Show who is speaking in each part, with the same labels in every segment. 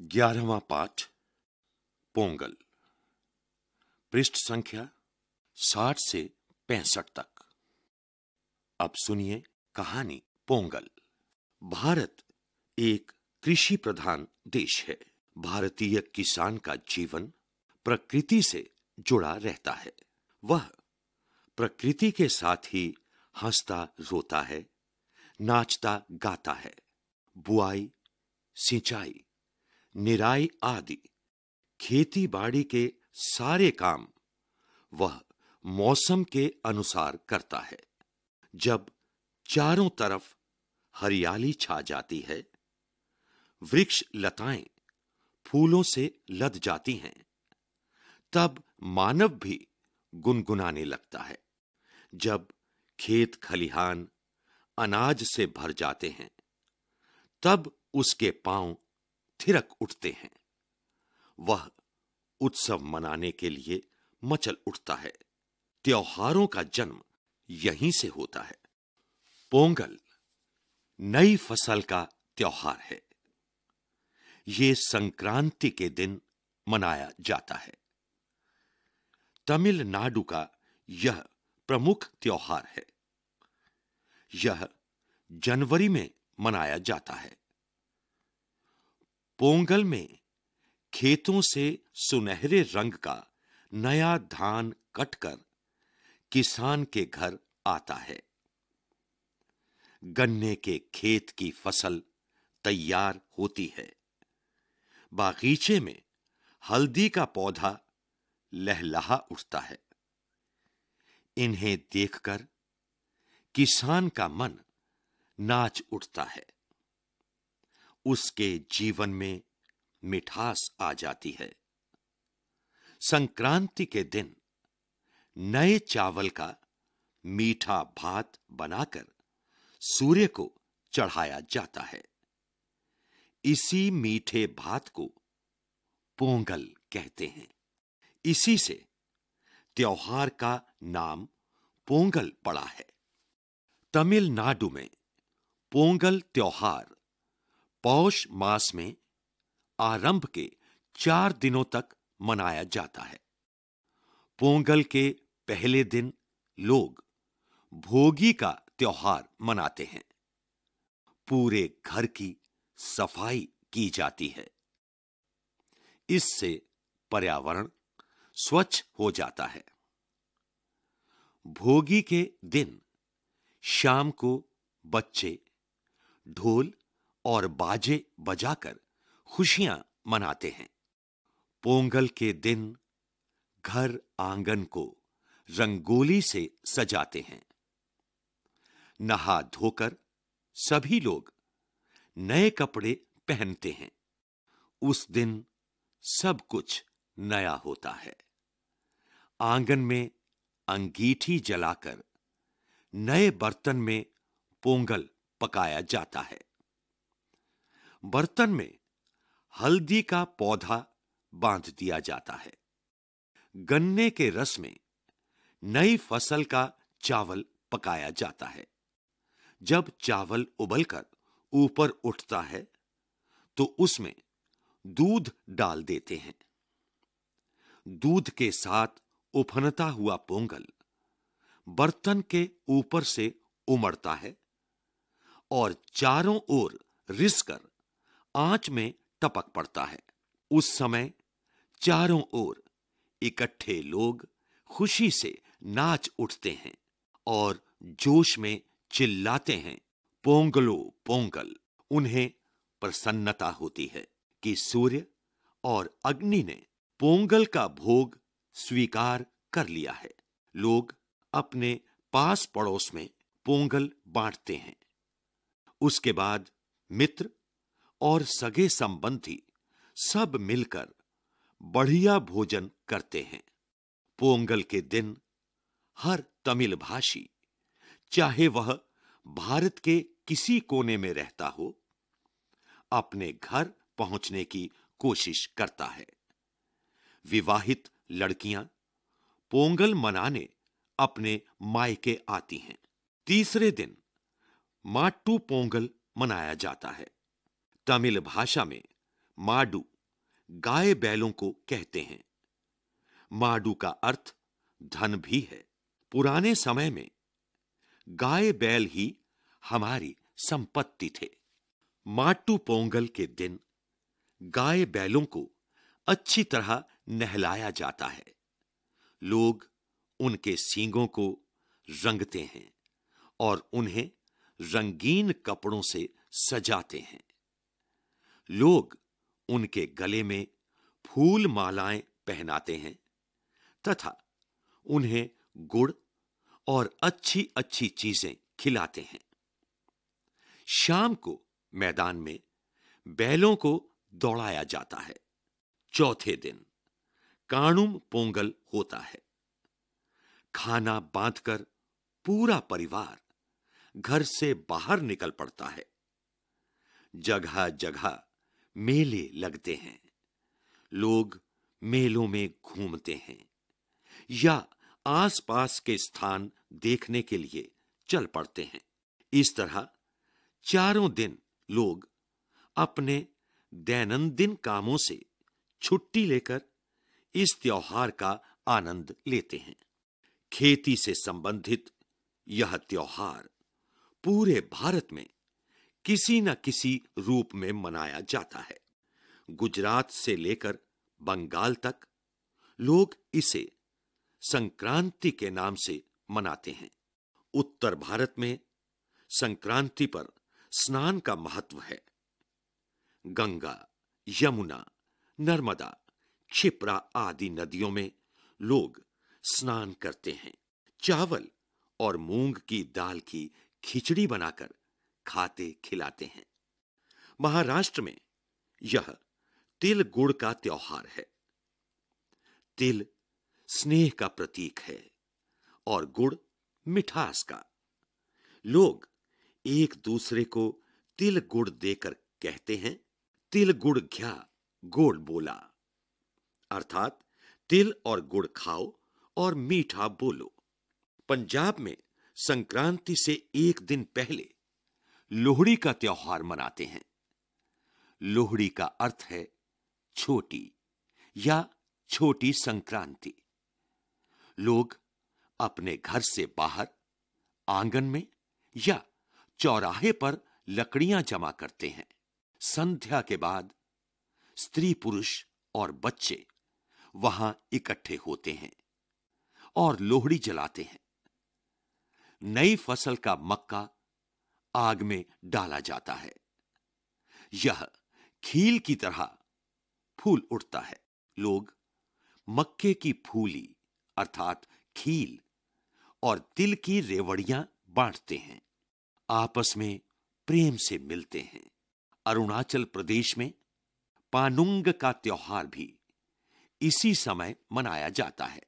Speaker 1: ग्यारहवा पाठ पोंगल पृष्ठ संख्या साठ से पैंसठ तक अब सुनिए कहानी पोंगल भारत एक कृषि प्रधान देश है भारतीय किसान का जीवन प्रकृति से जुड़ा रहता है वह प्रकृति के साथ ही हंसता रोता है नाचता गाता है बुआई सिंचाई निराई आदि खेती बाड़ी के सारे काम वह मौसम के अनुसार करता है जब चारों तरफ हरियाली छा जाती है वृक्ष लताएं फूलों से लद जाती हैं तब मानव भी गुनगुनाने लगता है जब खेत खलिहान अनाज से भर जाते हैं तब उसके पांव थिरक उठते हैं वह उत्सव मनाने के लिए मचल उठता है त्योहारों का जन्म यहीं से होता है पोंगल नई फसल का त्योहार है ये संक्रांति के दिन मनाया जाता है तमिलनाडु का यह प्रमुख त्योहार है यह जनवरी में मनाया जाता है पोंगल में खेतों से सुनहरे रंग का नया धान कटकर किसान के घर आता है गन्ने के खेत की फसल तैयार होती है बागीचे में हल्दी का पौधा लहलहा उठता है इन्हें देखकर किसान का मन नाच उठता है उसके जीवन में मिठास आ जाती है संक्रांति के दिन नए चावल का मीठा भात बनाकर सूर्य को चढ़ाया जाता है इसी मीठे भात को पोंगल कहते हैं इसी से त्योहार का नाम पोंगल पड़ा है तमिलनाडु में पोंगल त्योहार पौष मास में आरंभ के चार दिनों तक मनाया जाता है पोंगल के पहले दिन लोग भोगी का त्योहार मनाते हैं पूरे घर की सफाई की जाती है इससे पर्यावरण स्वच्छ हो जाता है भोगी के दिन शाम को बच्चे ढोल और बाजे बजाकर खुशियां मनाते हैं पोंगल के दिन घर आंगन को रंगोली से सजाते हैं नहा धोकर सभी लोग नए कपड़े पहनते हैं उस दिन सब कुछ नया होता है आंगन में अंगीठी जलाकर नए बर्तन में पोंगल पकाया जाता है बर्तन में हल्दी का पौधा बांध दिया जाता है गन्ने के रस में नई फसल का चावल पकाया जाता है जब चावल उबलकर ऊपर उठता है तो उसमें दूध डाल देते हैं दूध के साथ उफनता हुआ पोंगल बर्तन के ऊपर से उमड़ता है और चारों ओर रिसकर आंच में टपक पड़ता है उस समय चारों ओर इकट्ठे लोग खुशी से नाच उठते हैं और जोश में चिल्लाते हैं पोंगलो पोंगल उन्हें प्रसन्नता होती है कि सूर्य और अग्नि ने पोंगल का भोग स्वीकार कर लिया है लोग अपने पास पड़ोस में पोंगल बांटते हैं उसके बाद मित्र और सगे संबंधी सब मिलकर बढ़िया भोजन करते हैं पोंगल के दिन हर तमिल भाषी चाहे वह भारत के किसी कोने में रहता हो अपने घर पहुंचने की कोशिश करता है विवाहित लड़कियां पोंगल मनाने अपने मायके आती हैं तीसरे दिन माट्टू पोंगल मनाया जाता है तमिल भाषा में माडू गाय बैलों को कहते हैं माडू का अर्थ धन भी है पुराने समय में गाय बैल ही हमारी संपत्ति थे माटू पोंगल के दिन गाय बैलों को अच्छी तरह नहलाया जाता है लोग उनके सींगों को रंगते हैं और उन्हें रंगीन कपड़ों से सजाते हैं लोग उनके गले में फूल मालाएं पहनाते हैं तथा उन्हें गुड़ और अच्छी अच्छी चीजें खिलाते हैं शाम को मैदान में बैलों को दौड़ाया जाता है चौथे दिन काणुम पोंगल होता है खाना बांधकर पूरा परिवार घर से बाहर निकल पड़ता है जगह जगह मेले लगते हैं लोग मेलों में घूमते हैं या आसपास के स्थान देखने के लिए चल पड़ते हैं इस तरह चारों दिन लोग अपने दैनंदिन कामों से छुट्टी लेकर इस त्योहार का आनंद लेते हैं खेती से संबंधित यह त्योहार पूरे भारत में किसी न किसी रूप में मनाया जाता है गुजरात से लेकर बंगाल तक लोग इसे संक्रांति के नाम से मनाते हैं उत्तर भारत में संक्रांति पर स्नान का महत्व है गंगा यमुना नर्मदा क्षिप्रा आदि नदियों में लोग स्नान करते हैं चावल और मूंग की दाल की खिचड़ी बनाकर खाते खिलाते हैं महाराष्ट्र में यह तिल गुड़ का त्योहार है तिल स्नेह का प्रतीक है और गुड़ मिठास का लोग एक दूसरे को तिल गुड़ देकर कहते हैं तिल गुड़ घ्या गोड़ बोला अर्थात तिल और गुड़ खाओ और मीठा बोलो पंजाब में संक्रांति से एक दिन पहले लोहड़ी का त्योहार मनाते हैं लोहड़ी का अर्थ है छोटी या छोटी संक्रांति लोग अपने घर से बाहर आंगन में या चौराहे पर लकड़ियां जमा करते हैं संध्या के बाद स्त्री पुरुष और बच्चे वहां इकट्ठे होते हैं और लोहड़ी जलाते हैं नई फसल का मक्का आग में डाला जाता है यह खील की तरह फूल उठता है लोग मक्के की फूली अर्थात खील और तिल की रेवड़ियां बांटते हैं आपस में प्रेम से मिलते हैं अरुणाचल प्रदेश में पानुंग का त्योहार भी इसी समय मनाया जाता है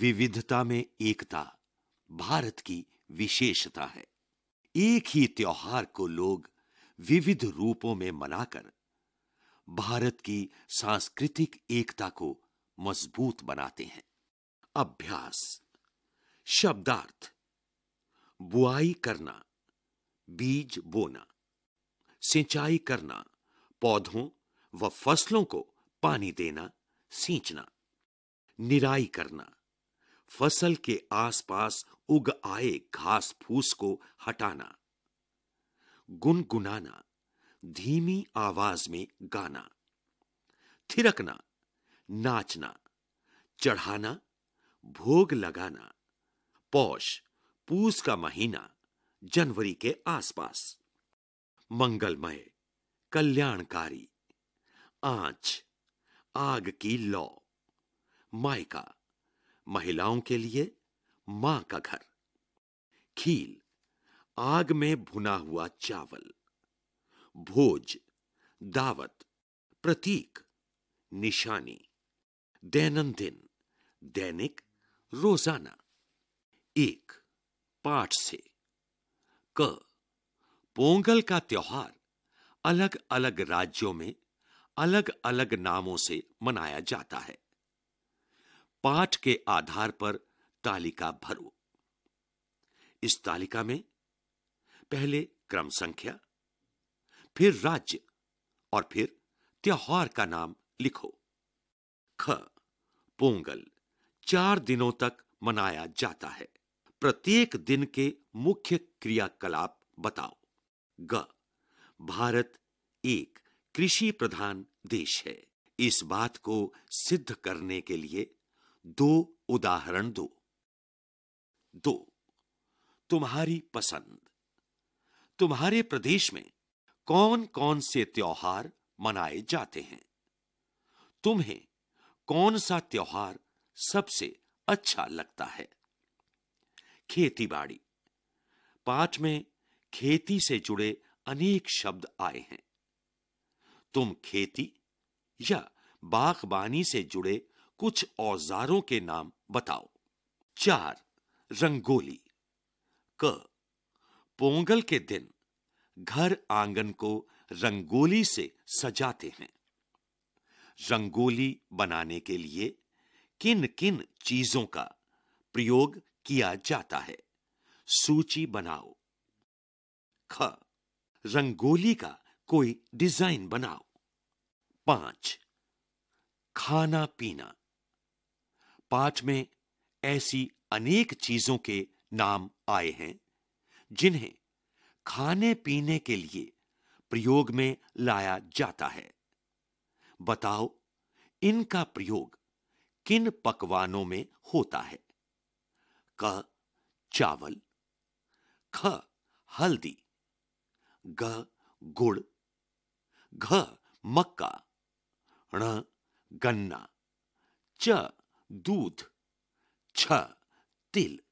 Speaker 1: विविधता में एकता भारत की विशेषता है एक ही त्योहार को लोग विविध रूपों में मनाकर भारत की सांस्कृतिक एकता को मजबूत बनाते हैं अभ्यास शब्दार्थ बुआई करना बीज बोना सिंचाई करना पौधों व फसलों को पानी देना सींचना निराई करना फसल के आसपास उग आए घास फूस को हटाना गुनगुनाना धीमी आवाज में गाना थिरकना नाचना चढ़ाना भोग लगाना पौष पूस का महीना जनवरी के आसपास मंगलमय कल्याणकारी आंच आग की लौ मायका महिलाओं के लिए मां का घर खील आग में भुना हुआ चावल भोज दावत प्रतीक निशानी दैनंदिन दैनिक रोजाना एक पाठ से क पोंगल का त्योहार अलग अलग राज्यों में अलग अलग नामों से मनाया जाता है पाठ के आधार पर तालिका भरो इस तालिका में पहले क्रम संख्या फिर राज्य और फिर त्योहार का नाम लिखो ख पोंगल चार दिनों तक मनाया जाता है प्रत्येक दिन के मुख्य क्रियाकलाप बताओ ग भारत एक कृषि प्रधान देश है इस बात को सिद्ध करने के लिए दो उदाहरण दो दो तुम्हारी पसंद तुम्हारे प्रदेश में कौन कौन से त्योहार मनाए जाते हैं तुम्हें कौन सा त्योहार सबसे अच्छा लगता है खेती बाड़ी पाठ में खेती से जुड़े अनेक शब्द आए हैं तुम खेती या बागबानी से जुड़े कुछ औजारों के नाम बताओ चार रंगोली क पोंगल के दिन घर आंगन को रंगोली से सजाते हैं रंगोली बनाने के लिए किन किन चीजों का प्रयोग किया जाता है सूची बनाओ ख रंगोली का कोई डिजाइन बनाओ पांच खाना पीना पाठ में ऐसी अनेक चीजों के नाम आए हैं जिन्हें खाने पीने के लिए प्रयोग में लाया जाता है बताओ इनका प्रयोग किन पकवानों में होता है क चावल ख हल्दी ग गुड़ घ मक्का ण गन्ना च दूध छ तिल